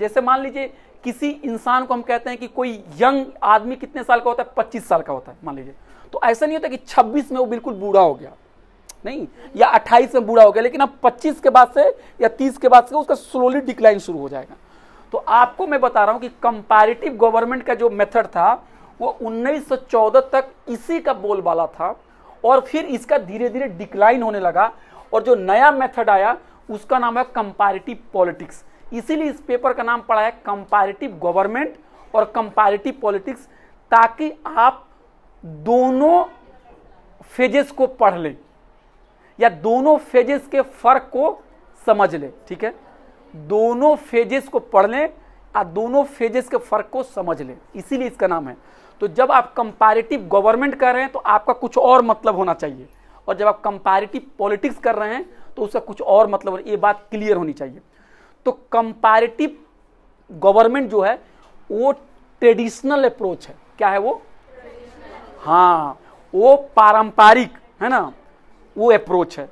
जैसे मान लीजिए किसी इंसान को हम कहते हैं कि कोई यंग आदमी कितने साल का होता है पच्चीस साल का होता है मान लीजिए तो ऐसा नहीं होता कि छब्बीस में वो बिल्कुल बूढ़ा हो गया नहीं या अट्ठाईस में बुरा हो गया लेकिन अब पच्चीस के बाद से या तीस के बाद से उसका स्लोली डिक्लाइन शुरू हो जाएगा तो आपको मैं बता रहा हूँ कि कंपैरेटिव गवर्नमेंट का जो मेथड था वो 1914 तक इसी का बोलबाला था और फिर इसका धीरे धीरे डिक्लाइन होने लगा और जो नया मेथड आया उसका नाम है कंपैरेटिव पॉलिटिक्स इसीलिए इस पेपर का नाम पड़ा है कंपैरेटिव गवर्नमेंट और कंपैरेटिव पॉलिटिक्स ताकि आप दोनों फेजेस को पढ़ लें या दोनों फेजेस के फर्क को समझ लें ठीक है दोनों फेजेस को पढ़ लें या दोनों फेजेस के फर्क को समझ लें इसीलिए इसका नाम है तो जब आप कंपैरेटिव गवर्नमेंट कर रहे हैं तो आपका कुछ और मतलब होना चाहिए और जब आप कंपैरेटिव पॉलिटिक्स कर रहे हैं तो उसका कुछ और मतलब ये बात क्लियर होनी चाहिए तो कंपैरेटिव गवर्नमेंट जो है वो ट्रेडिशनल अप्रोच है क्या है वो हाँ वो पारंपरिक है ना वो अप्रोच है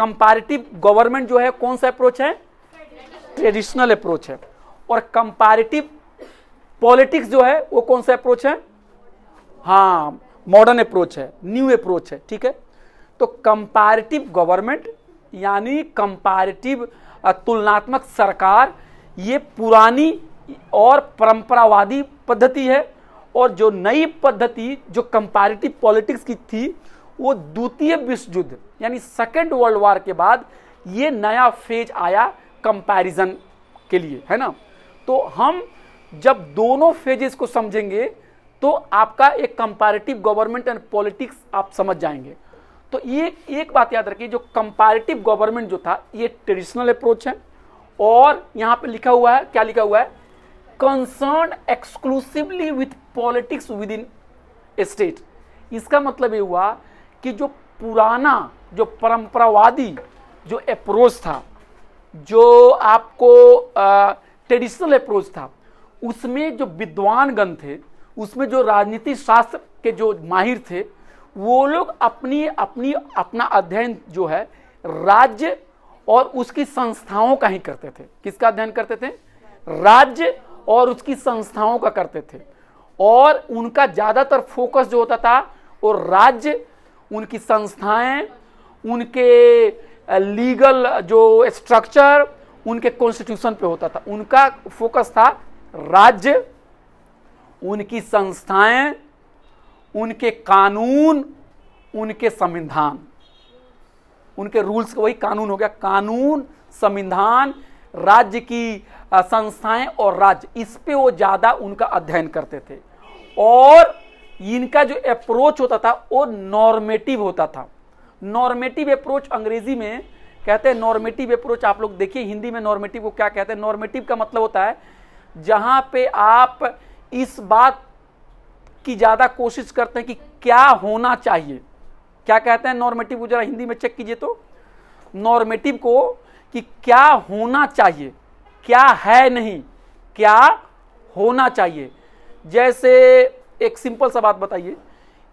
कंपैरेटिव गवर्नमेंट जो है कौन सा अप्रोच है ट्रेडिशनल अप्रोच है और कंपैरेटिव पॉलिटिक्स जो है वो कौन सा अप्रोच है हाँ मॉडर्न अप्रोच है न्यू अप्रोच है ठीक है तो कंपैरेटिव गवर्नमेंट यानी कंपैरेटिव तुलनात्मक सरकार ये पुरानी और परंपरावादी पद्धति है और जो नई पद्धति जो कंपैरेटिव पॉलिटिक्स की थी वो द्वितीय विश्व युद्ध यानी सेकेंड वर्ल्ड वार के बाद ये नया फेज आया कंपैरिजन के लिए है ना तो हम जब दोनों फेजेस को समझेंगे तो आपका एक कंपैरेटिव गवर्नमेंट एंड पॉलिटिक्स आप समझ जाएंगे तो ये एक बात याद रखिए जो कंपैरेटिव गवर्नमेंट जो था ये ट्रेडिशनल अप्रोच है और यहां पे लिखा हुआ है क्या लिखा हुआ है concern exclusively with politics within state इसका मतलब ये हुआ कि जो पुराना जो परंपरावादी जो अप्रोच था जो आपको ट्रेडिशनल अप्रोच था उसमें जो विद्वानगण थे उसमें जो राजनीति शास्त्र के जो माहिर थे वो लोग अपनी अपनी अपना अध्ययन जो है राज्य और उसकी संस्थाओं का ही करते थे किसका अध्ययन करते थे राज्य और उसकी संस्थाओं का करते थे और उनका ज़्यादातर फोकस जो होता था वो राज्य उनकी संस्थाएं उनके लीगल जो स्ट्रक्चर उनके कॉन्स्टिट्यूशन पे होता था उनका फोकस था राज्य उनकी संस्थाएं उनके कानून उनके संविधान उनके रूल्स वही कानून हो गया कानून संविधान राज्य की संस्थाएं और राज्य इस पे वो ज़्यादा उनका अध्ययन करते थे और इनका जो अप्रोच होता था वो नॉर्मेटिव होता था नॉर्मेटिव अप्रोच अंग्रेजी में कहते हैं नॉर्मेटिव अप्रोच आप लोग देखिए हिंदी में नॉर्मेटिव को क्या कहते हैं नॉर्मेटिव का मतलब होता है जहां पे आप इस बात की ज़्यादा कोशिश करते हैं कि क्या होना चाहिए क्या कहते हैं नॉर्मेटिव को जरा हिंदी में चेक कीजिए तो नॉर्मेटिव को कि क्या होना चाहिए क्या है नहीं क्या होना चाहिए जैसे एक सिंपल सा बात बताइए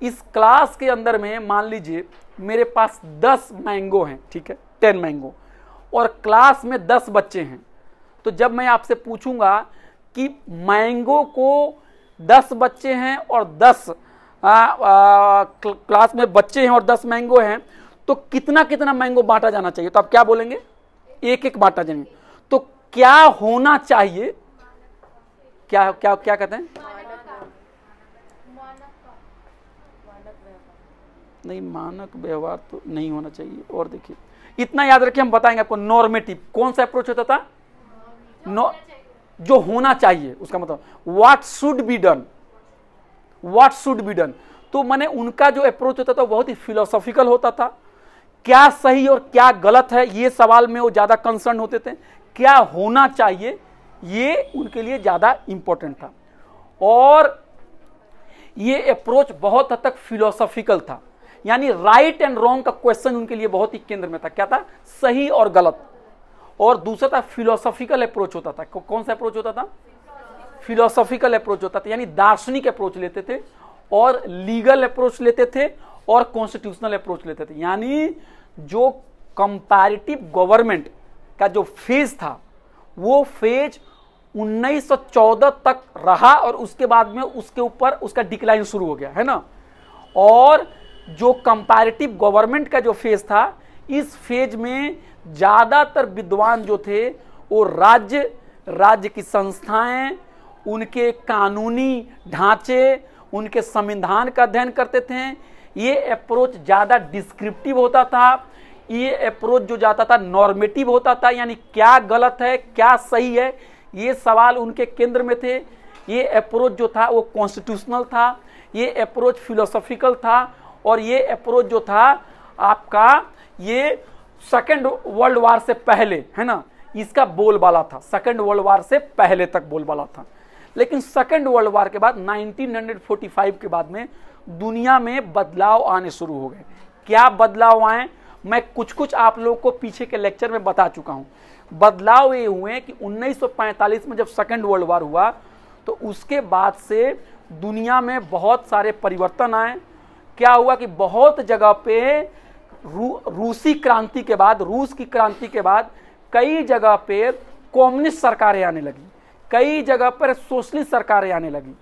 इस क्लास के अंदर में मान लीजिए मेरे पास दस मैंगो हैं ठीक है टेन मैंगो और क्लास में दस बच्चे हैं तो जब मैं आपसे पूछूंगा कि मैंगो को दस बच्चे हैं और दस आ, आ, क्लास में बच्चे हैं और दस मैंगो हैं तो कितना कितना मैंगो बांटा जाना चाहिए तो आप क्या बोलेंगे एक एक बांटा जाएंगे तो क्या होना चाहिए क्या क्या क्या कहते हैं नहीं मानक व्यवहार तो नहीं होना चाहिए और देखिए इतना याद रखिए हम बताएंगे आपको नॉर्मेटिव कौन सा अप्रोच होता था नॉ जो होना चाहिए उसका मतलब what should be done what should be done तो मैंने उनका जो अप्रोच होता था बहुत ही फिलोसॉफिकल होता था क्या सही और क्या गलत है ये सवाल में वो ज़्यादा कंसर्न होते थे क्या होना चाहिए ये उनके लिए ज़्यादा इम्पोर्टेंट था और ये अप्रोच बहुत हद तक फिलोसॉफिकल था यानी राइट एंड रॉन्ग का क्वेश्चन उनके लिए बहुत ही केंद्र में था क्या था सही और गलत और दूसरा था फिलोसॉफिकल अप्रोच होता था कौन सा अप्रोच होता था फिलोसॉफिकल अप्रोच होता था यानी दार्शनिक अप्रोच लेते थे और लीगल अप्रोच लेते थे और कॉन्स्टिट्यूशनल अप्रोच लेते थे यानी जो कंपैरेटिव गवर्नमेंट का जो फेज था वो फेज 1914 तक रहा और उसके बाद में उसके ऊपर उसका डिक्लाइन शुरू हो गया है ना और जो कंपैरेटिव गवर्नमेंट का जो फेज था इस फेज में ज़्यादातर विद्वान जो थे वो राज्य राज्य की संस्थाएं उनके कानूनी ढांचे उनके संविधान का अध्ययन करते थे ये अप्रोच ज़्यादा डिस्क्रिप्टिव होता था ये अप्रोच जो जाता था नॉर्मेटिव होता था यानी क्या गलत है क्या सही है ये सवाल उनके केंद्र में थे ये अप्रोच जो था वो कॉन्स्टिट्यूशनल था ये अप्रोच फिलोसॉफिकल था और ये अप्रोच जो था आपका ये सेकेंड वर्ल्ड वार से पहले है ना इसका बोलबाला था सेकेंड वर्ल्ड वार से पहले तक बोलबाला था लेकिन सेकेंड वर्ल्ड वार के बाद 1945 के बाद में दुनिया में बदलाव आने शुरू हो गए क्या बदलाव आए मैं कुछ कुछ आप लोगों को पीछे के लेक्चर में बता चुका हूं बदलाव ये हुए कि 1945 में जब सेकेंड वर्ल्ड वार हुआ तो उसके बाद से दुनिया में बहुत सारे परिवर्तन आए क्या हुआ कि बहुत जगह पे रू, रूसी क्रांति के बाद रूस की क्रांति के बाद कई जगह पे कम्युनिस्ट सरकारें आने लगी कई जगह पर सोशलिस्ट सरकारें आने लगी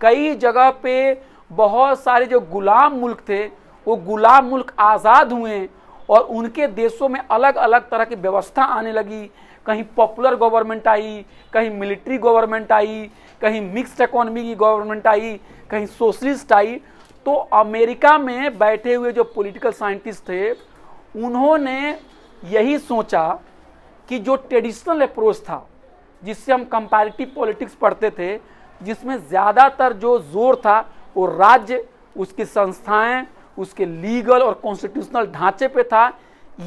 कई जगह पे बहुत सारे जो गुलाम मुल्क थे वो गुलाम मुल्क आज़ाद हुए और उनके देशों में अलग अलग तरह की व्यवस्था आने लगी कहीं पॉपुलर गवर्नमेंट आई कहीं मिलिट्री गवर्नमेंट आई कहीं मिक्स्ड इकोनॉमी की गवर्नमेंट आई कहीं सोशलिस्ट आई तो अमेरिका में बैठे हुए जो पॉलिटिकल साइंटिस्ट थे उन्होंने यही सोचा कि जो ट्रेडिशनल अप्रोच था जिससे हम कंपैरेटिव पॉलिटिक्स पढ़ते थे जिसमें ज़्यादातर जो जोर था वो राज्य उसकी संस्थाएं उसके लीगल और कॉन्स्टिट्यूशनल ढांचे पे था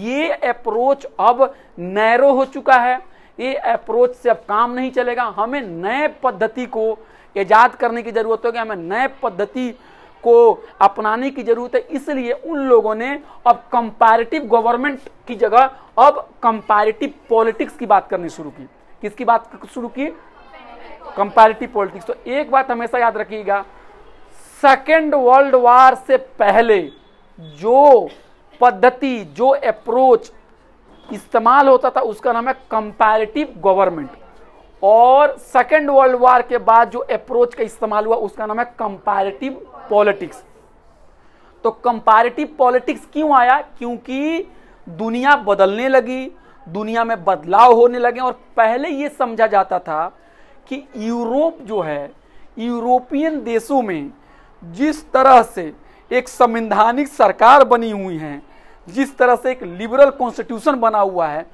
ये अप्रोच अब नैरो हो चुका है ये अप्रोच से अब काम नहीं चलेगा हमें नए पद्धति को ईजाद करने की ज़रूरत होगी हमें नए पद्धति को अपनाने की जरूरत है इसलिए उन लोगों ने अब कंपैरेटिव गवर्नमेंट की जगह अब कंपैरेटिव पॉलिटिक्स की बात करनी शुरू की किसकी बात शुरू की कंपैरेटिव पॉलिटिक्स तो एक बात हमेशा याद रखिएगा सेकेंड वर्ल्ड वार से पहले जो पद्धति जो अप्रोच इस्तेमाल होता था उसका नाम है कंपैरेटिव गवर्नमेंट और सेकेंड वर्ल्ड वार के बाद जो अप्रोच का इस्तेमाल हुआ उसका नाम है कंपैरेटिव पॉलिटिक्स तो कंपैरेटिव पॉलिटिक्स क्यों आया क्योंकि दुनिया बदलने लगी दुनिया में बदलाव होने लगे और पहले ये समझा जाता था कि यूरोप जो है यूरोपियन देशों में जिस तरह से एक संवैधानिक सरकार बनी हुई है जिस तरह से एक लिबरल कॉन्स्टिट्यूशन बना हुआ है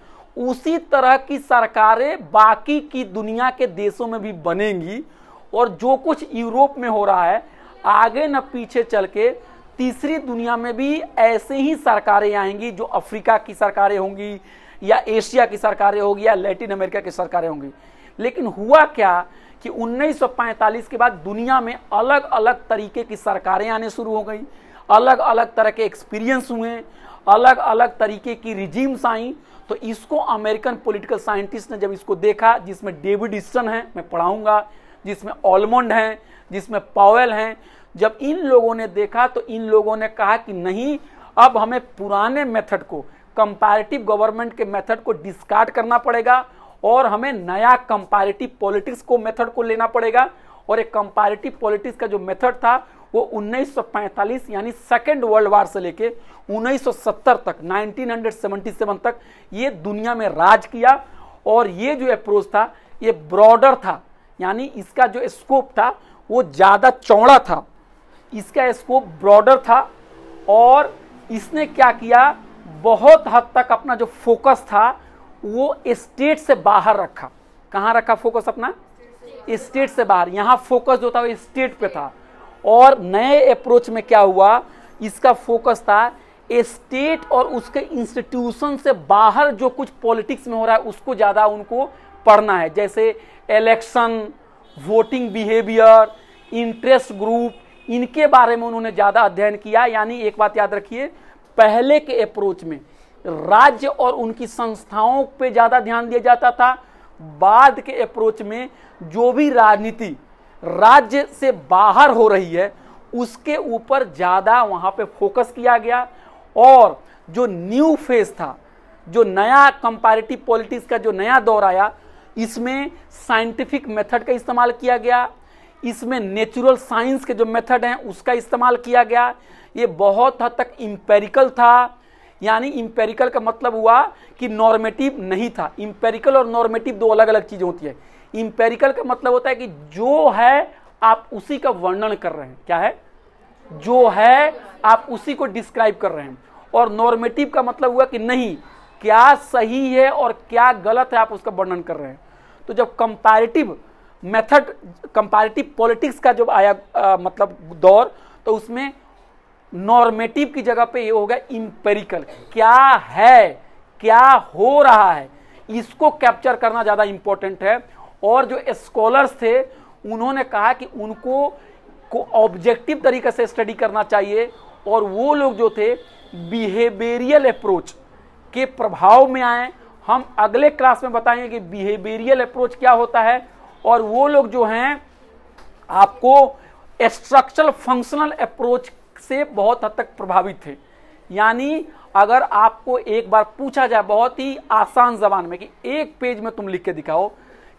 उसी तरह की सरकारें बाकी की दुनिया के देशों में भी बनेंगी और जो कुछ यूरोप में हो रहा है आगे न पीछे चल के तीसरी दुनिया में भी ऐसे ही सरकारें आएंगी जो अफ्रीका की सरकारें होंगी या एशिया की सरकारें होगी या लैटिन अमेरिका की सरकारें होंगी लेकिन हुआ क्या कि 1945 के बाद दुनिया में अलग अलग तरीके की सरकारें आने शुरू हो गई अलग अलग तरह के एक्सपीरियंस हुए अलग अलग तरीके की रिजीम्स आई तो इसको अमेरिकन पॉलिटिकल साइंटिस्ट ने जब इसको देखा जिसमें डेविड इस्टन है मैं पढ़ाऊंगा जिसमें ऑलमंड हैं जिसमें पावेल हैं जब इन लोगों ने देखा तो इन लोगों ने कहा कि नहीं अब हमें पुराने मेथड को कंपैरेटिव गवर्नमेंट के मेथड को डिस्कार्ड करना पड़ेगा और हमें नया कंपैरेटिव पॉलिटिक्स को मेथड को लेना पड़ेगा और एक कंपैरेटिव पॉलिटिक्स का जो मेथड था वो 1945 यानी सेकेंड वर्ल्ड वार से लेके 1970 तक 1977 तक ये दुनिया में राज किया और ये जो अप्रोच था ये ब्रॉडर था यानी इसका जो स्कोप था वो ज़्यादा चौड़ा था इसका स्कोप ब्रॉडर था और इसने क्या किया बहुत हद तक अपना जो फोकस था वो स्टेट से बाहर रखा कहाँ रखा फोकस अपना स्टेट से बाहर यहाँ फोकस जो था वो स्टेट पे था और नए अप्रोच में क्या हुआ इसका फोकस था स्टेट और उसके इंस्टीट्यूशन से बाहर जो कुछ पॉलिटिक्स में हो रहा है उसको ज़्यादा उनको पढ़ना है जैसे election voting behaviour interest group इनके बारे में उन्होंने ज़्यादा अध्ययन किया यानी एक बात याद रखिए पहले के अप्रोच में राज्य और उनकी संस्थाओं पे ज़्यादा ध्यान दिया जाता था बाद के अप्रोच में जो भी राजनीति राज्य से बाहर हो रही है उसके ऊपर ज़्यादा वहाँ पे फोकस किया गया और जो न्यू फेज था जो नया कंपैरेटिव पॉलिटिक्स का जो नया दौर आया इसमें साइंटिफिक मेथड का इस्तेमाल किया गया इसमें नेचुरल साइंस के जो मेथड हैं उसका इस्तेमाल किया गया ये बहुत हद तक इम्पेरिकल था यानी इम्पेरिकल का मतलब हुआ कि नॉर्मेटिव नहीं था इम्पेरिकल और नॉर्मेटिव दो अलग अलग चीज़ें होती है इम्पेरिकल का मतलब होता है कि जो है आप उसी का वर्णन कर रहे हैं क्या है जो है आप उसी को डिस्क्राइब कर रहे हैं और नॉर्मेटिव का मतलब हुआ कि नहीं क्या सही है और क्या गलत है आप उसका वर्णन कर रहे हैं तो जब कंपैरेटिव मेथड कंपैरेटिव पॉलिटिक्स का जब आया आ, मतलब दौर तो उसमें नॉर्मेटिव की जगह पे ये होगा इम्पेरिकल क्या है क्या हो रहा है इसको कैप्चर करना ज़्यादा इम्पोर्टेंट है और जो स्कॉलर्स थे उन्होंने कहा कि उनको को ऑब्जेक्टिव तरीके से स्टडी करना चाहिए और वो लोग जो थे बिहेवियरियल अप्रोच के प्रभाव में आए हम अगले क्लास में बताएंगे कि बिहेवियरियल अप्रोच क्या होता है और वो लोग जो हैं आपको स्ट्रक्चरल फंक्शनल अप्रोच से बहुत हद तक प्रभावित थे यानी अगर आपको एक बार पूछा जाए बहुत ही आसान जबान में कि एक पेज में तुम लिख के दिखाओ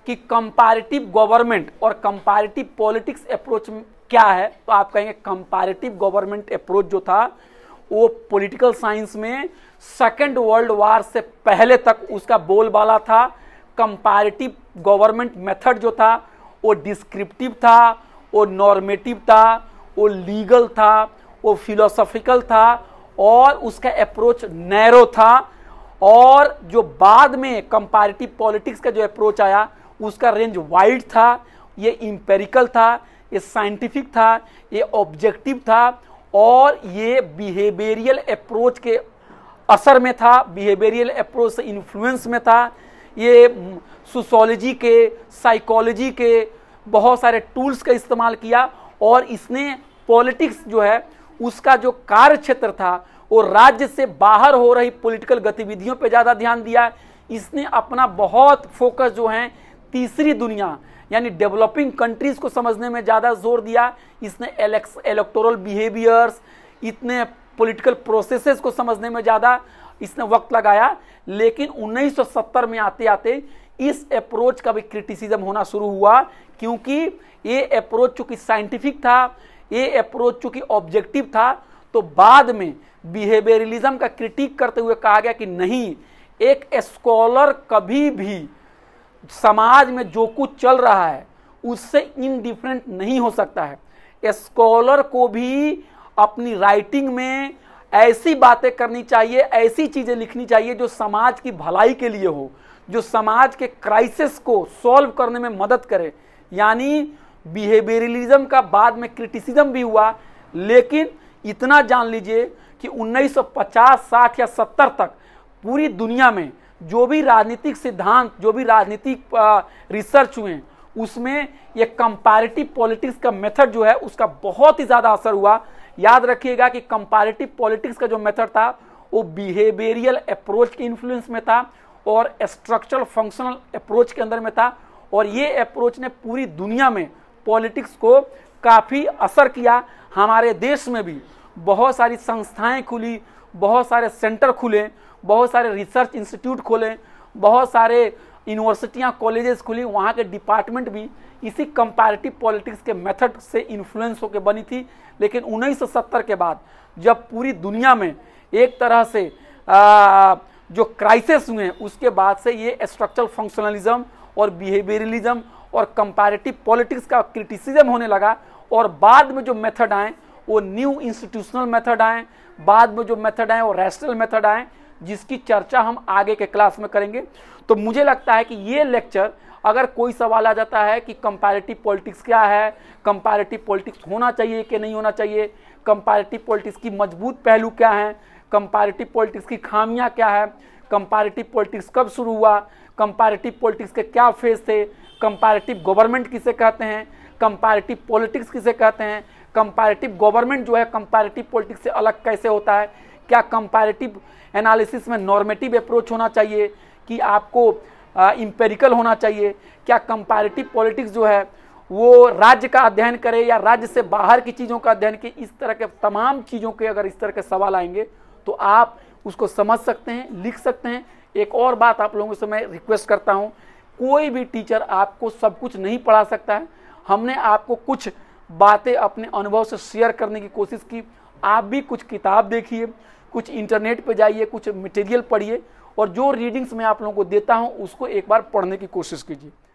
कि कंपैरेटिव गवर्नमेंट और कंपैरेटिव पॉलिटिक्स अप्रोच क्या है तो आप कहेंगे कंपैरेटिव गवर्नमेंट अप्रोच जो था वो पॉलिटिकल साइंस में सेकेंड वर्ल्ड वार से पहले तक उसका बोलबाला था कंपैरेटिव गवर्नमेंट मेथड जो था वो डिस्क्रिप्टिव था वो नॉर्मेटिव था वो लीगल था वो फिलोसॉफिकल था और उसका अप्रोच नैरो था और जो बाद में कंपैरेटिव पॉलिटिक्स का जो अप्रोच आया उसका रेंज वाइड था ये इम्पेरिकल था ये साइंटिफिक था ये ऑब्जेक्टिव था और ये बिहेवियरियल अप्रोच के असर में था बिहेवियरियल अप्रोच से इन्फ्लुएंस में था ये सोशोलॉजी के साइकोलॉजी के बहुत सारे टूल्स का इस्तेमाल किया और इसने पॉलिटिक्स जो है उसका जो कार्य क्षेत्र था वो राज्य से बाहर हो रही पॉलिटिकल गतिविधियों पर ज़्यादा ध्यान दिया इसने अपना बहुत फोकस जो है तीसरी दुनिया यानी डेवलपिंग कंट्रीज़ को समझने में ज़्यादा जोर दिया इसने इलेक्टोरल बिहेवियर्स इतने पॉलिटिकल प्रोसेसेस को समझने में ज़्यादा इसने वक्त लगाया लेकिन 1970 में आते आते इस अप्रोच का भी क्रिटिसिज्म होना शुरू हुआ क्योंकि ये अप्रोच चूंकि साइंटिफिक था ये अप्रोच चूंकि ऑब्जेक्टिव था तो बाद में बिहेवियरलिज्म का क्रिटिक करते हुए कहा गया कि नहीं एक स्कॉलर कभी भी समाज में जो कुछ चल रहा है उससे इनडिफरेंट नहीं हो सकता है स्कॉलर को भी अपनी राइटिंग में ऐसी बातें करनी चाहिए ऐसी चीज़ें लिखनी चाहिए जो समाज की भलाई के लिए हो जो समाज के क्राइसिस को सॉल्व करने में मदद करे यानी बिहेवियरलिज्म का बाद में क्रिटिसिज्म भी हुआ लेकिन इतना जान लीजिए कि 1950, 60 या 70 तक पूरी दुनिया में जो भी राजनीतिक सिद्धांत जो भी राजनीतिक रिसर्च हुए उसमें ये कंपैरेटिव पॉलिटिक्स का मेथड जो है उसका बहुत ही ज़्यादा असर हुआ याद रखिएगा कि कंपैरेटिव पॉलिटिक्स का जो मेथड था वो बिहेवियरियल अप्रोच के इन्फ्लुएंस में था और स्ट्रक्चरल फंक्शनल अप्रोच के अंदर में था और ये अप्रोच ने पूरी दुनिया में पॉलिटिक्स को काफ़ी असर किया हमारे देश में भी बहुत सारी संस्थाएं खुली बहुत सारे सेंटर खुले बहुत सारे रिसर्च इंस्टीट्यूट खोले बहुत सारे यूनिवर्सिटियाँ कॉलेजेस खुली वहाँ के डिपार्टमेंट भी इसी कंपैरेटिव पॉलिटिक्स के मेथड से इन्फ्लुएंस होकर बनी थी लेकिन 1970 के बाद जब पूरी दुनिया में एक तरह से आ, जो क्राइसिस हुए हैं उसके बाद से ये स्ट्रक्चरल फंक्शनलिज्म और बिहेवियरलिज्म और कंपैरेटिव पॉलिटिक्स का क्रिटिसिज्म होने लगा और बाद में जो मेथड आए वो न्यू इंस्टीट्यूशनल मेथड आए बाद में जो मेथड आए वो रैशनल मेथड आए जिसकी चर्चा हम आगे के क्लास में करेंगे तो मुझे लगता है कि ये लेक्चर अगर कोई सवाल आ जाता है कि कंपैरेटिव पॉलिटिक्स क्या है कंपैरेटिव पॉलिटिक्स होना चाहिए कि नहीं होना चाहिए कंपैरेटिव पॉलिटिक्स की मजबूत पहलू क्या हैं कंपैरेटिव पॉलिटिक्स की खामियां क्या है कंपैरेटिव पॉलिटिक्स कब शुरू हुआ कंपैरेटिव पॉलिटिक्स के क्या फेज थे कंपैरेटिव गवर्नमेंट किसे कहते हैं कंपैरेटिव पॉलिटिक्स किसे कहते हैं कंपैरेटिव गवर्नमेंट जो है कंपैरेटिव पॉलिटिक्स से अलग कैसे होता है क्या कंपैरेटिव एनालिसिस में नॉर्मेटिव अप्रोच होना चाहिए कि आपको इम्पेरिकल होना चाहिए क्या कंपैरेटिव पॉलिटिक्स जो है वो राज्य का अध्ययन करे या राज्य से बाहर की चीज़ों का अध्ययन करे इस तरह के तमाम चीज़ों के अगर इस तरह के सवाल आएंगे तो आप उसको समझ सकते हैं लिख सकते हैं एक और बात आप लोगों से मैं रिक्वेस्ट करता हूँ कोई भी टीचर आपको सब कुछ नहीं पढ़ा सकता है हमने आपको कुछ बातें अपने अनुभव से शेयर करने की कोशिश की आप भी कुछ किताब देखिए कुछ इंटरनेट पर जाइए कुछ मटेरियल पढ़िए और जो रीडिंग्स मैं आप लोगों को देता हूँ उसको एक बार पढ़ने की कोशिश कीजिए